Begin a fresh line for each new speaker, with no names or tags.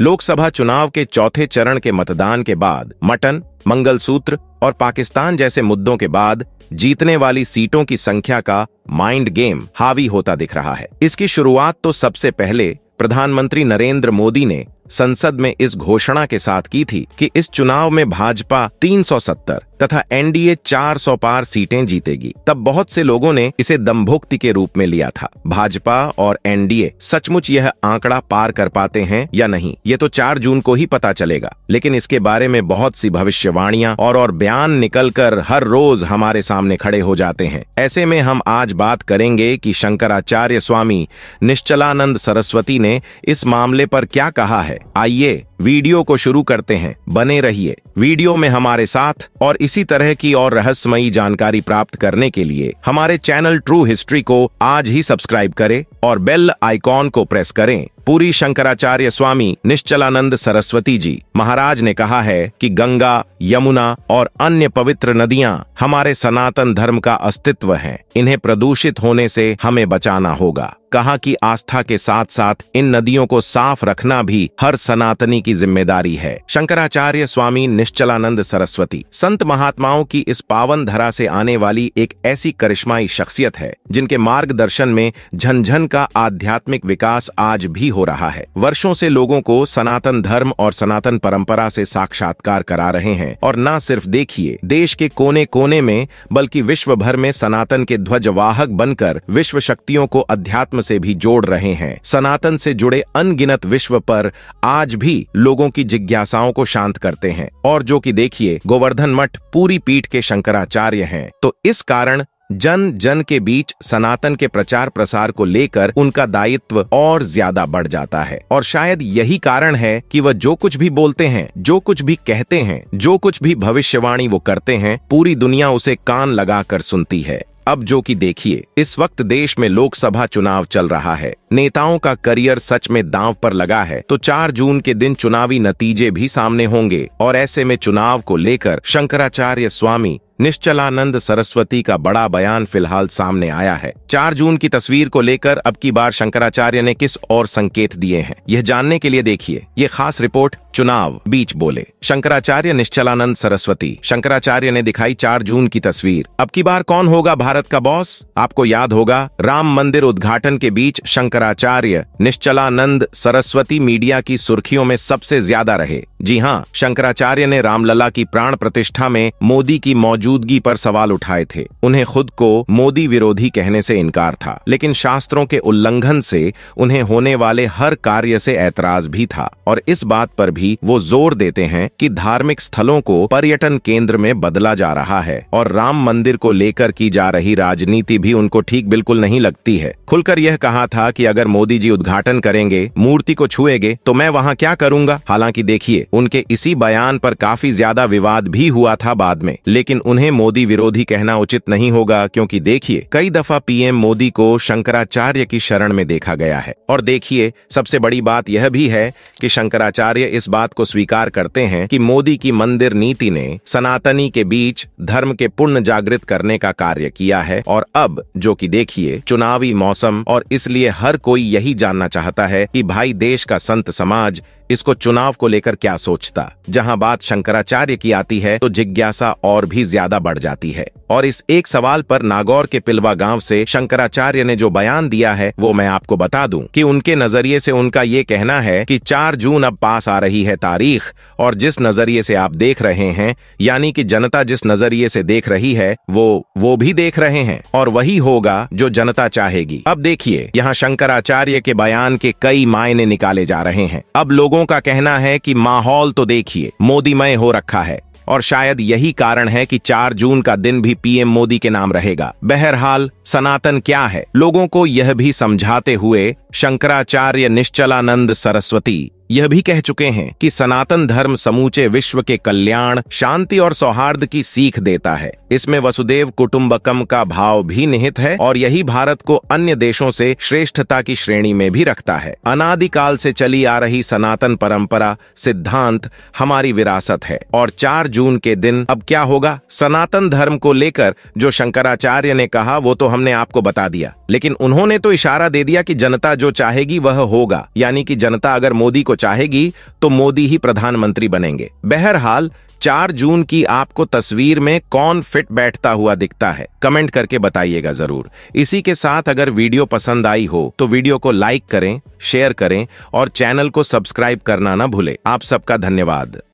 लोकसभा चुनाव के चौथे चरण के मतदान के बाद मटन मंगलसूत्र और पाकिस्तान जैसे मुद्दों के बाद जीतने वाली सीटों की संख्या का माइंड गेम हावी होता दिख रहा है इसकी शुरुआत तो सबसे पहले प्रधानमंत्री नरेंद्र मोदी ने संसद में इस घोषणा के साथ की थी कि इस चुनाव में भाजपा 370 तथा एनडीए 400 पार सीटें जीतेगी तब बहुत से लोगों ने इसे दम्भोक्ति के रूप में लिया था भाजपा और एनडीए सचमुच यह आंकड़ा पार कर पाते हैं या नहीं ये तो 4 जून को ही पता चलेगा लेकिन इसके बारे में बहुत सी भविष्यवाणियां और और बयान निकल हर रोज हमारे सामने खड़े हो जाते हैं ऐसे में हम आज बात करेंगे की शंकराचार्य स्वामी निश्चलानंद सरस्वती ने इस मामले पर क्या कहा है आइए वीडियो को शुरू करते हैं बने रहिए वीडियो में हमारे साथ और इसी तरह की और रहस्यमयी जानकारी प्राप्त करने के लिए हमारे चैनल ट्रू हिस्ट्री को आज ही सब्सक्राइब करें और बेल आइकॉन को प्रेस करें पूरी शंकराचार्य स्वामी निश्चलानंद सरस्वती जी महाराज ने कहा है कि गंगा यमुना और अन्य पवित्र नदियाँ हमारे सनातन धर्म का अस्तित्व है इन्हें प्रदूषित होने से हमें बचाना होगा कहा कि आस्था के साथ साथ इन नदियों को साफ रखना भी हर सनातनी की जिम्मेदारी है शंकराचार्य स्वामी निश्चलानंद सरस्वती संत महात्माओं की इस पावन धरा से आने वाली एक ऐसी करिश्माई शख्सियत है जिनके मार्गदर्शन में झनझन का आध्यात्मिक विकास आज भी हो रहा है वर्षों से लोगों को सनातन धर्म और सनातन परंपरा से साक्षात्कार करा रहे हैं और न सिर्फ देखिए देश के कोने कोने में बल्कि विश्व भर में सनातन के ध्वजवाहक बनकर विश्व शक्तियों को अध्यात्म से भी जोड़ रहे हैं सनातन से जुड़े अनगिनत विश्व पर आज भी लोगों की जिज्ञासाओं को शांत करते हैं और जो कि देखिए गोवर्धन मठ पूरी पीठ के शंकराचार्य हैं तो इस कारण जन जन के बीच सनातन के प्रचार प्रसार को लेकर उनका दायित्व और ज्यादा बढ़ जाता है और शायद यही कारण है कि वह जो कुछ भी बोलते हैं जो कुछ भी कहते हैं जो कुछ भी भविष्यवाणी वो करते हैं पूरी दुनिया उसे कान लगाकर सुनती है अब जो कि देखिए इस वक्त देश में लोकसभा चुनाव चल रहा है नेताओं का करियर सच में दांव पर लगा है तो 4 जून के दिन चुनावी नतीजे भी सामने होंगे और ऐसे में चुनाव को लेकर शंकराचार्य स्वामी निश्चलानंद सरस्वती का बड़ा बयान फिलहाल सामने आया है 4 जून की तस्वीर को लेकर अब की बार शंकराचार्य ने किस और संकेत दिए हैं यह जानने के लिए देखिए ये खास रिपोर्ट चुनाव बीच बोले शंकराचार्य निश्चलानंद सरस्वती शंकराचार्य ने दिखाई 4 जून की तस्वीर अब की बार कौन होगा भारत का बॉस आपको याद होगा राम मंदिर उद्घाटन के बीच शंकर शंकराचार्य निश्चलानंद सरस्वती मीडिया की सुर्खियों में सबसे ज्यादा रहे जी हां शंकराचार्य ने रामलला की प्राण प्रतिष्ठा में मोदी की मौजूदगी पर सवाल उठाए थे उन्हें खुद को मोदी विरोधी कहने से इनकार था लेकिन शास्त्रों के उल्लंघन से उन्हें होने वाले हर कार्य से ऐतराज भी था और इस बात पर भी वो जोर देते हैं कि धार्मिक स्थलों को पर्यटन केंद्र में बदला जा रहा है और राम मंदिर को लेकर की जा रही राजनीति भी उनको ठीक बिल्कुल नहीं लगती है खुलकर यह कहा था कि अगर मोदी जी उद्घाटन करेंगे मूर्ति को छुएंगे तो मैं वहाँ क्या करूंगा हालांकि देखिए उनके इसी बयान पर काफी ज्यादा विवाद भी हुआ था बाद में लेकिन उन्हें मोदी विरोधी कहना उचित नहीं होगा क्योंकि देखिए कई दफा पीएम मोदी को शंकराचार्य की शरण में देखा गया है और देखिए सबसे बड़ी बात यह भी है कि शंकराचार्य इस बात को स्वीकार करते हैं कि मोदी की मंदिर नीति ने सनातनी के बीच धर्म के पुण्य जागृत करने का कार्य किया है और अब जो कि देखिए चुनावी मौसम और इसलिए हर कोई यही जानना चाहता है कि भाई देश का संत समाज इसको चुनाव को लेकर क्या सोचता जहां बात शंकराचार्य की आती है तो जिज्ञासा और भी ज्यादा बढ़ जाती है और इस एक सवाल पर नागौर के पिलवा गांव से शंकराचार्य ने जो बयान दिया है वो मैं आपको बता दूं कि उनके नजरिए से उनका ये कहना है कि 4 जून अब पास आ रही है तारीख और जिस नजरिए से आप देख रहे हैं यानी कि जनता जिस नजरिए से देख रही है वो वो भी देख रहे हैं और वही होगा जो जनता चाहेगी अब देखिए यहाँ शंकराचार्य के बयान के कई मायने निकाले जा रहे हैं अब लोगों लोगों का कहना है कि माहौल तो देखिए मोदीमय हो रखा है और शायद यही कारण है कि 4 जून का दिन भी पीएम मोदी के नाम रहेगा बहरहाल सनातन क्या है लोगों को यह भी समझाते हुए शंकराचार्य निश्चलानंद सरस्वती यह भी कह चुके हैं कि सनातन धर्म समूचे विश्व के कल्याण शांति और सौहार्द की सीख देता है इसमें वसुदेव कुटुम्बकम का भाव भी निहित है और यही भारत को अन्य देशों से श्रेष्ठता की श्रेणी में भी रखता है अनादिकाल से चली आ रही सनातन परंपरा सिद्धांत हमारी विरासत है और 4 जून के दिन अब क्या होगा सनातन धर्म को लेकर जो शंकराचार्य ने कहा वो तो हमने आपको बता दिया लेकिन उन्होंने तो इशारा दे दिया कि जनता जो चाहेगी वह होगा यानी कि जनता अगर मोदी को चाहेगी तो मोदी ही प्रधानमंत्री बनेंगे बहरहाल 4 जून की आपको तस्वीर में कौन फिट बैठता हुआ दिखता है कमेंट करके बताइएगा जरूर इसी के साथ अगर वीडियो पसंद आई हो तो वीडियो को लाइक करें शेयर करें और चैनल को सब्सक्राइब करना ना भूले आप सबका धन्यवाद